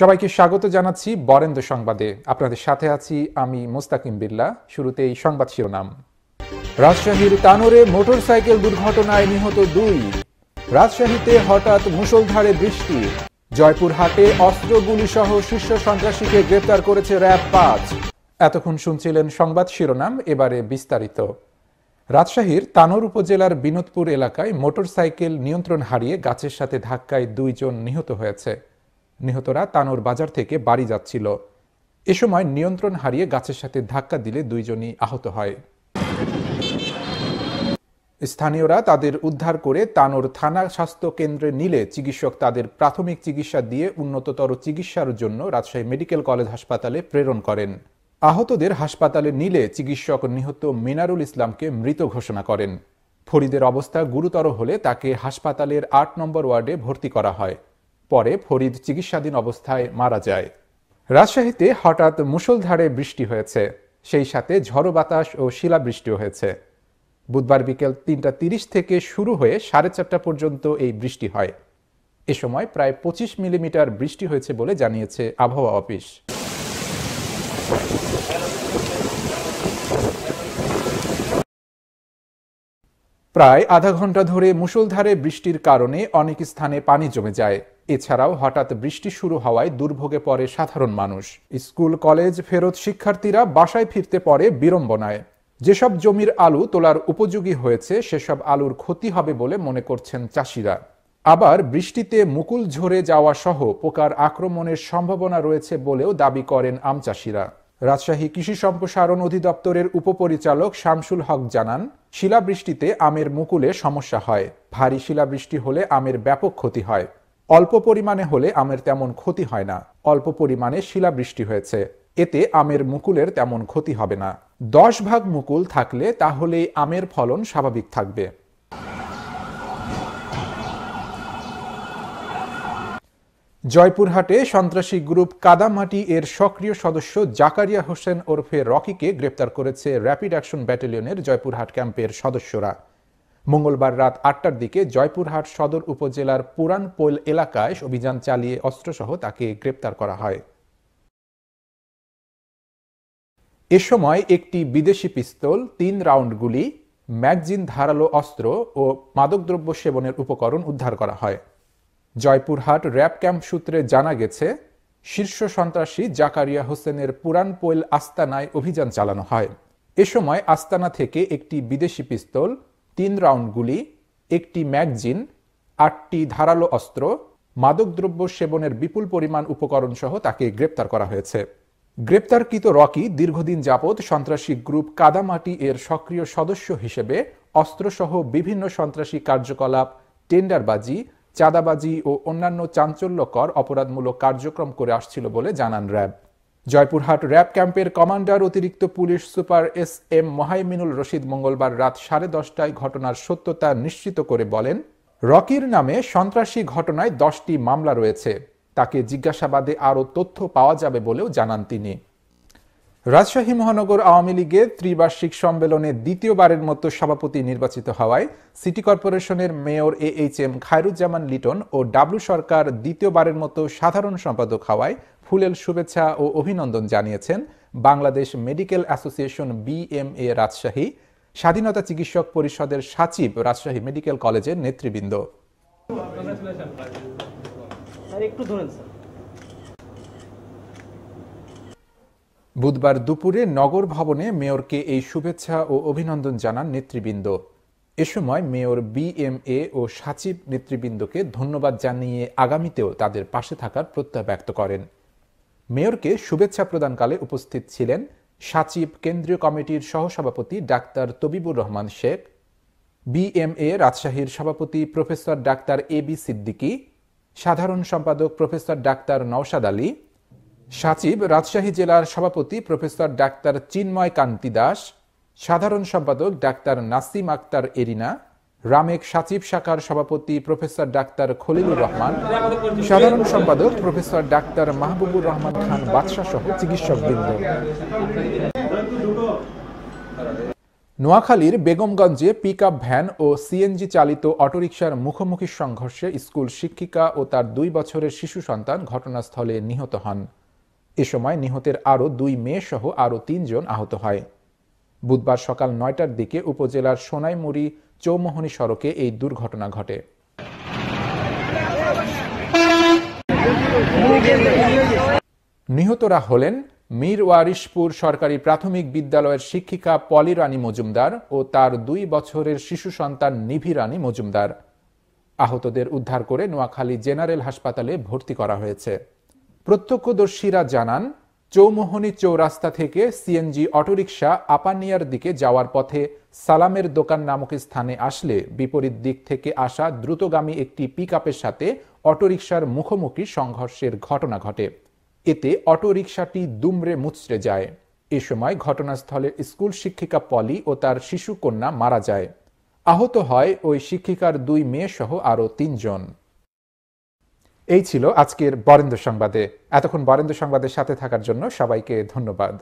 সবাইকে স্বাগত জানাচ্ছি বরেন্দ্র সংবাদে আপনাদের সাথে আছি আমি মোস্তাকিম বিল্লা শুরুতে এই সংবাদ শিরোনাম রাজশাহীর তানোরে মোটরসাইকেল দুর্ঘটনায় নিহত দুই রাজশাহীতে হঠাৎ মুষলধারে বৃষ্টি জয়পুরহাটে অস্ত্রগুলি সহ শীর্ষ সন্ত্রাসীকে গ্রেপ্তার করেছে র্যাব পাঁচ এতক্ষণ শুনছিলেন সংবাদ শিরোনাম এবারে বিস্তারিত রাজশাহীর তানোর উপজেলার বিনোদপুর এলাকায় মোটরসাইকেল নিয়ন্ত্রণ হারিয়ে গাছের সাথে ধাক্কায় দুইজন নিহত হয়েছে নিহতরা তানোর বাজার থেকে বাড়ি যাচ্ছিল এ সময় নিয়ন্ত্রণ হারিয়ে গাছের সাথে ধাক্কা দিলে দুইজনই আহত হয় স্থানীয়রা তাদের উদ্ধার করে তানোর থানা স্বাস্থ্য কেন্দ্রে নিলে চিকিৎসক তাদের প্রাথমিক চিকিৎসা দিয়ে উন্নততর চিকিৎসার জন্য রাজশাহী মেডিকেল কলেজ হাসপাতালে প্রেরণ করেন আহতদের হাসপাতালে নিলে চিকিৎসক নিহত মিনারুল ইসলামকে মৃত ঘোষণা করেন ফরিদের অবস্থা গুরুতর হলে তাকে হাসপাতালের আট নম্বর ওয়ার্ডে ভর্তি করা হয় পরে ফরিদ চিকিৎসাধীন অবস্থায় মারা যায় রাজশাহীতে হঠাৎ মুষলধারে বৃষ্টি হয়েছে সেই সাথে ঝড়ো বাতাস ও শিলাবৃষ্টি হয়েছে বুধবার বিকেল তিনটা তিরিশ থেকে শুরু হয়ে সাড়ে চারটা পর্যন্ত এই বৃষ্টি হয় এ সময় প্রায় পঁচিশ মিলিমিটার বৃষ্টি হয়েছে বলে জানিয়েছে আবহাওয়া অফিস প্রায় আধা ঘন্টা ধরে মুষলধারে বৃষ্টির কারণে অনেক স্থানে পানি জমে যায় এছাড়াও হঠাৎ বৃষ্টি শুরু হওয়ায় দুর্ভোগে পড়ে সাধারণ মানুষ স্কুল কলেজ ফেরত শিক্ষার্থীরা বাসায় ফিরতে পড়ে বিড়ম্বনায় যেসব জমির আলু তোলার উপযোগী হয়েছে সেসব আলুর ক্ষতি হবে বলে মনে করছেন চাষিরা আবার বৃষ্টিতে মুকুল ঝরে যাওয়া সহ পোকার আক্রমণের সম্ভাবনা রয়েছে বলেও দাবি করেন আম চাষিরা রাজশাহী কৃষি সম্প্রসারণ অধিদপ্তরের উপপরিচালক শামসুল হক জানান শিলাবৃষ্টিতে আমের মুকুলে সমস্যা হয় ভারী শিলাবৃষ্টি হলে আমের ব্যাপক ক্ষতি হয় অল্প পরিমাণে হলে আমের তেমন ক্ষতি হয় না অল্প পরিমাণে শিলাবৃষ্টি হয়েছে এতে আমের মুকুলের তেমন ক্ষতি হবে না দশ ভাগ মুকুল থাকলে তাহলে আমের ফলন স্বাভাবিক থাকবে জয়পুরহাটে সন্ত্রাসী গ্রুপ কাদামাটি এর সক্রিয় সদস্য জাকারিয়া হোসেন ওরফে রকিকে গ্রেপ্তার করেছে র্যাপিড অ্যাকশন ব্যাটালিয়নের জয়পুরহাট ক্যাম্পের সদস্যরা মঙ্গলবার রাত আটটার দিকে জয়পুরহাট সদর উপজেলার পোল এলাকায় অভিযান চালিয়ে অস্ত্রসহ তাকে গ্রেপ্তার করা হয় এ সময় একটি বিদেশি পিস্তল তিন রাউন্ড গুলি ম্যাগজিন ধারালো অস্ত্র ও মাদকদ্রব্য সেবনের উপকরণ উদ্ধার করা হয় জয়পুরহাট র্যাব ক্যাম্প সূত্রে জানা গেছে শীর্ষ সন্ত্রাসী জাকারিয়া হোসেনের পুরানপোয়েল আস্তানায় অভিযান চালানো হয় এ সময় আস্তানা থেকে একটি বিদেশি পিস্তল তিন রাউন্ডগুলি একটি ম্যাগজিন আটটি ধারালো অস্ত্র মাদকদ্রব্য সেবনের বিপুল পরিমাণ উপকরণ সহ তাকে গ্রেপ্তার করা হয়েছে গ্রেপ্তারকৃত রকি দীর্ঘদিন যাবৎ সন্ত্রাসী গ্রুপ কাদামাটি এর সক্রিয় সদস্য হিসেবে অস্ত্রসহ বিভিন্ন সন্ত্রাসী কার্যকলাপ টেন্ডারবাজি চাঁদাবাজি ও অন্যান্য চাঞ্চল্যকর অপরাধমূলক কার্যক্রম করে আসছিল বলে জানান র্যাব জয়পুরহাট র্যাব ক্যাম্পের কমান্ডার অতিরিক্ত police super S M Mohaiminul Rashid মঙ্গলবার রাত সাড়ে দশটায় ঘটনার সত্যতা নিশ্চিত করে বলেন রকির নামে সন্ত্রাসী ঘটনায় দশটি মামলা রয়েছে তাকে জিজ্ঞাসাবাদে আরও তথ্য পাওয়া যাবে বলেও জানান তিনি রাজশাহী মহানগর আওয়ামী লীগের ত্রিবার্ষিক সম্মেলনে দ্বিতীয়বারের মতো সভাপতি নির্বাচিত হওয়ায় সিটি কর্পোরেশনের mayor A H M Khairuzzaman Liton ও ডাব্লু সরকার দ্বিতীয়বারের মতো সাধারণ সম্পাদক হওয়ায় ফুলেল শুভেচ্ছা ও অভিনন্দন জানিয়েছেন Bangladesh medical association BMA Rajshahi স্বাধীনতা চিকিৎসক পরিষদের সচিব রাজশাহী মেডিকেল কলেজের নেতৃবৃন্দ বুধবার দুপুরে নগর ভবনে মেয়রকে এই শুভেচ্ছা ও অভিনন্দন জানান নেতৃবৃন্দ এ সময় মেয়র এ ও সচিব নেতৃবৃন্দকে ধন্যবাদ জানিয়ে আগামীতেও তাদের পাশে থাকার প্রত্যয় ব্যক্ত করেন মেয়রকে শুভেচ্ছা প্রদানকালে উপস্থিত ছিলেন সাচিব কেন্দ্রীয় কমিটির সহসভাপতি ডাক্তার তবিবুর রহমান শেখ বিএমএ রাজশাহীর সভাপতি professor doctor A B Siddiqui সাধারণ সম্পাদক প্রফেসর ডাক্তার নওশাদ আলী সাচিব রাজশাহী জেলার সভাপতি প্রফেসর ডাক্তার চিন্ময় কান্তি দাস সাধারণ সম্পাদক ডাক্তার নাসিম আক্তার এরিনা রামেক সাচিব শাখার সভাপতি প্রফেসর ডাক্তার খলিলুর রহমান সাধারণ সম্পাদক প্রফেসর ডাক্তার মাহবুবুর রহমান খান বাদশাহ সহ চিকিৎসকবৃন্দ নোয়াখালীর বেগমগঞ্জে পিক ভ্যান ও সিএনজি চালিত অটোরিকশার মুখোমুখি সংঘর্ষে স্কুল শিক্ষিকা ও তার দুই বছরের শিশু সন্তান ঘটনাস্থলে নিহত হন এ সময় নিহতের আরও দুই মেয়ে সহ আরও তিনজন আহত হয় বুধবার সকাল নয়টার দিকে উপজেলার সোনাইমুড়ি চৌমোহনী সড়কে এই দুর্ঘটনা ঘটে নিহতরা হলেন মীর ওয়ারিশপুর সরকারি প্রাথমিক বিদ্যালয়ের শিক্ষিকা পলি রানী মজুমদার ও তার দুই বছরের শিশু সন্তান নিভি রানী মজুমদার আহতদের উদ্ধার করে নোয়াখালী জেনারেল হাসপাতালে ভর্তি করা হয়েছে প্রত্যক্ষদর্শীরা জানান চৌমোহনী চৌরাস্তা থেকে সিএনজি অটোরিকশা আপানিয়ার দিকে যাওয়ার পথে সালামের দোকান নামক স্থানে আসলে বিপরীত দিক থেকে আসা দ্রুতগামী একটি পিক সাথে অটোরিকশার মুখোমুখি সংঘর্ষের ঘটনা ঘটে এতে অটোরিকশাটি দুমড়ে মুচড়ে যায় এ সময় ঘটনাস্থলে স্কুল শিক্ষিকা পলি ও তার শিশু কন্যা মারা যায় আহত হয় ওই শিক্ষিকার দুই মেয়ে সহ আরও তিনজন এই ছিল আজকের বরেন্দ্র সংবাদে এতক্ষণ বরেন্দ্র সংবাদের সাথে থাকার জন্য সবাইকে ধন্যবাদ